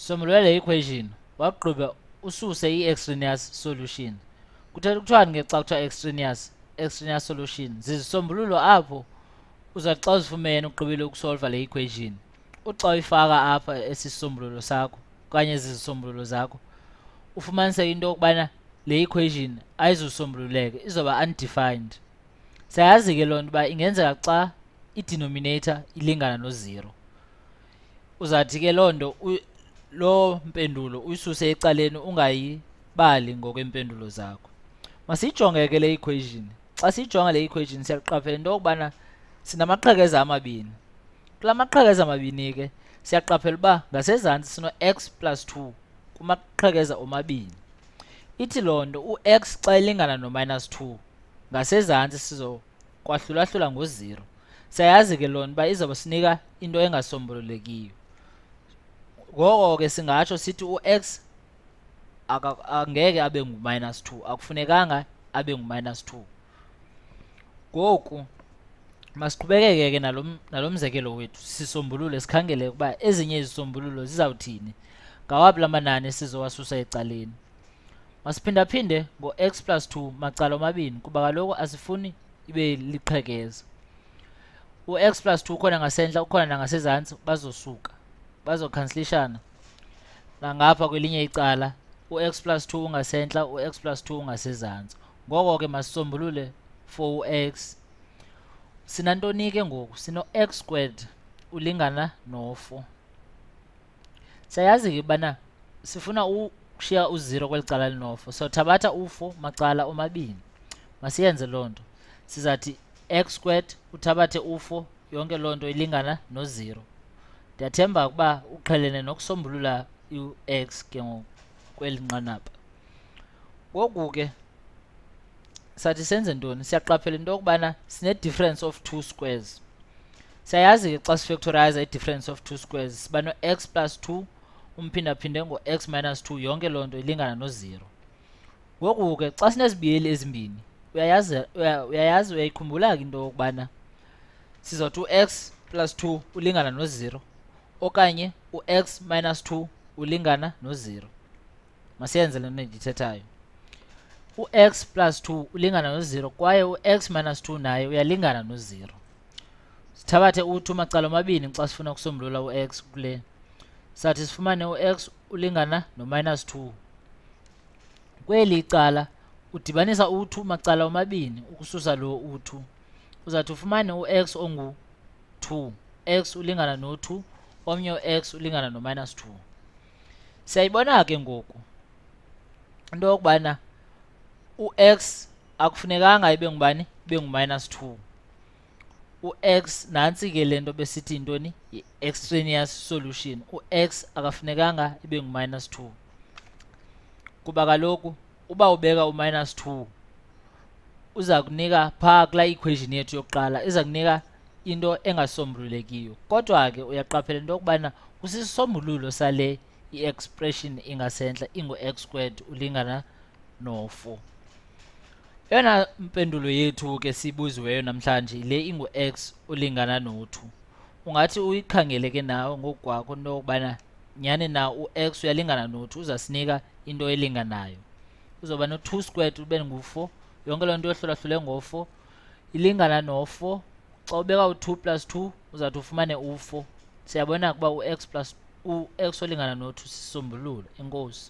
sombulula le equation waqhuba ususe i-extraneous solution kuthatha kuthiwani ngexa kuthiwa extraneous extraneous solution zizisombululo apho uzathi xa uzifumene ugqibile ukusolva le equation uxa uyifaka apha esisombululo sakho okanye zizisombululo zakho ufumanise into yokubana le equation ayizusombululeke izoba undefined siyayazi ke loo nto uba ingenzeka xa idenominator ilingana nozero uzathi ke loo nto lo mpendulo uyisuse ecaleni ungayibali ngokwempendulo zakho masijonge ke le equation xa siyijonga le equation siyaqaphela into yokubana sinamaqhekeza amabini kula maqhekeza amabini ke siyaqaphela uba ngasezantsi sino-x plus 2 kumaqhekeza omabini ithi loo nto u-x xa ilingana no-minus 2 ngasezantsi sizokwahlulahlula ngo 0 siyayazi ke loo nto uba izawuba sinika into engasombululekiyo ngoko ke singatsho sithi u-x angeke abe ngu-minus two akufunekanga abe ngu-minus two ngoku masiqhubekeke ke nalo nalo mzekelo wethu sisombulule sikhangele ukuba ezinye izisombululo zizawuthini ngawaphi la manani sizowasusa ecaleni masiphindaphinde ngo-x plus two macala omabini kuba kaloku asifuni ibe liqhekeza u-x plus two ukhona ngasentla ukhona nangasezantsi bazosuka bazokhansilishana nangapha kwelinye icala u-x plus 2 ungasentla u-x plus 2 ungasezantsi ngoko ke masisombulule for u-x sinantoni ke ngoku sino-x squared ulingana no-4 siyayazi ke ubana sifuna ushiya uzero kweli cala linofo so thabatha u-4 macala omabini masiyenze loo nto sizathi x squared uthabathe u-4 yonke loo nto ilingana no ndiyathemba ukuba uqhelene nokusombulula u-x ke ngokweli nqanaba ngoku ke sathi senze ntoni siyaqaphela into yokubana sine-difference of two squares siyayazi ke xa sifactorize i-difference of two squares siba no-x plus two umphindaphinde ngo-x minus two yonke loo nto ilingana nozero ngoku ke xa sinezibiyeli ezimbini uyayazi uyayazi uyayikhumbula ke into yokubana sizothi u-x plus 2 ulingana no-0 okanye u-x minus 2 ulingana no-0 masiyenze le nto ndithethayo u-x plus 2 ulingana no-0 kwaye u-x minus 2 naye uyalingana no-0 sithabathe u macala omabini xa sifuna ukusombulula u-x kule sathi sifumane u-x ulingana no-minus 2 kweli icala udibanisa uthu macala omabini ukususa lo uthu uzawuthi ufumane u-x ongu-2 x ulingana no-2 omnye ux x ulingana no-minus two siyayibona ke ngoku into yokubana u-x akufunekanga ibe ngubani ibe ngu-minus two u-x nantsi ke le nto besithi yintoni yi-extraneous solution u-x akafunekanga ibe ngu-minus two kuba kaloku uba ubeka u-minus two uza kunika phaa kulaa equation yethu yokuqala iza kunika into engasombululekiyo kodwa ke uyaqaphela into yokubana kusisombululo sale i-expression ingasentla ingu-x squared ulingana no-4 eyona mpendulo yethu ke siyibuziweyo namhlanje yile ingu-x ulingana no-2 ungathi uyikhangele ke nawe ngokukwakho into yokubana nyhani na u-x uyalingana no-2 uzasinika into elinganayo uzoba no-2 squared ube ngu-4 yonke loo nto yohlulahlule ngo-4 ilingana no-4 xa ubeka u-2 plus 2 uzawuthi ufumane u-4 siyabona kuba u-x plus ux x olingana no-2 sisombulule enkosi